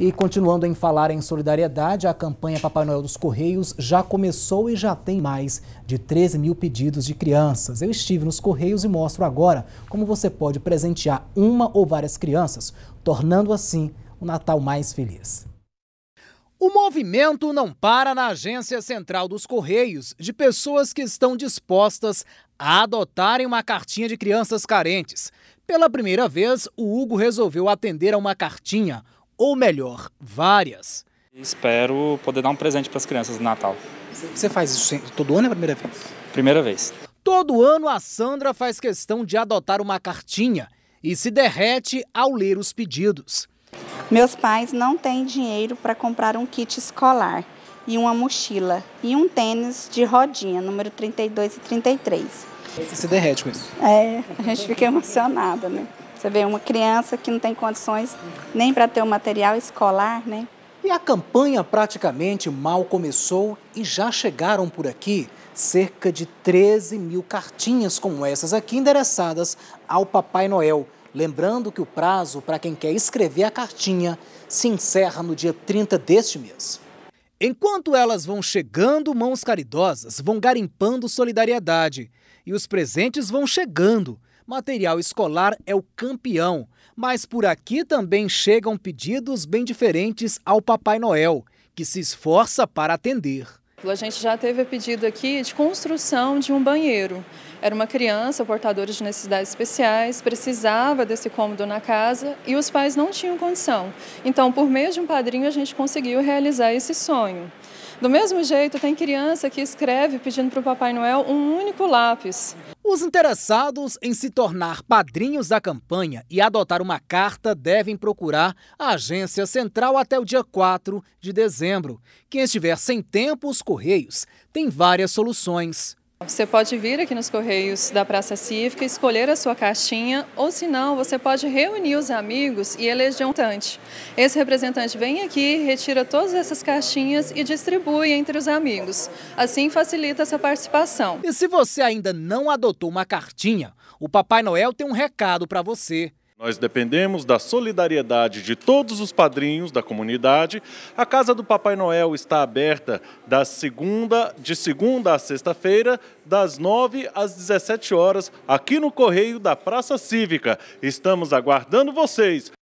E continuando em falar em solidariedade, a campanha Papai Noel dos Correios já começou e já tem mais de 13 mil pedidos de crianças. Eu estive nos Correios e mostro agora como você pode presentear uma ou várias crianças, tornando assim o Natal mais feliz. O movimento não para na agência central dos Correios de pessoas que estão dispostas a adotarem uma cartinha de crianças carentes. Pela primeira vez, o Hugo resolveu atender a uma cartinha ou melhor, várias. Espero poder dar um presente para as crianças no Natal. Você faz isso todo ano é a primeira vez? Primeira vez. Todo ano a Sandra faz questão de adotar uma cartinha e se derrete ao ler os pedidos. Meus pais não têm dinheiro para comprar um kit escolar e uma mochila e um tênis de rodinha, número 32 e 33. Você se derrete com isso? É, a gente fica emocionada, né? Você vê uma criança que não tem condições nem para ter o um material escolar, né? E a campanha praticamente mal começou e já chegaram por aqui cerca de 13 mil cartinhas como essas aqui endereçadas ao Papai Noel. Lembrando que o prazo para quem quer escrever a cartinha se encerra no dia 30 deste mês. Enquanto elas vão chegando, mãos caridosas vão garimpando solidariedade. E os presentes vão chegando material escolar é o campeão. Mas por aqui também chegam pedidos bem diferentes ao Papai Noel, que se esforça para atender. A gente já teve pedido aqui de construção de um banheiro. Era uma criança portadora de necessidades especiais, precisava desse cômodo na casa e os pais não tinham condição. Então, por meio de um padrinho, a gente conseguiu realizar esse sonho. Do mesmo jeito, tem criança que escreve pedindo para o Papai Noel um único lápis. Os interessados em se tornar padrinhos da campanha e adotar uma carta devem procurar a agência central até o dia 4 de dezembro. Quem estiver sem tempo, os Correios tem várias soluções. Você pode vir aqui nos Correios da Praça Cívica, escolher a sua caixinha, ou se não, você pode reunir os amigos e eleger um tante. Esse representante vem aqui, retira todas essas caixinhas e distribui entre os amigos. Assim facilita essa participação. E se você ainda não adotou uma cartinha, o Papai Noel tem um recado para você. Nós dependemos da solidariedade de todos os padrinhos da comunidade. A Casa do Papai Noel está aberta da segunda, de segunda a sexta-feira, das 9 às 17 horas, aqui no Correio da Praça Cívica. Estamos aguardando vocês.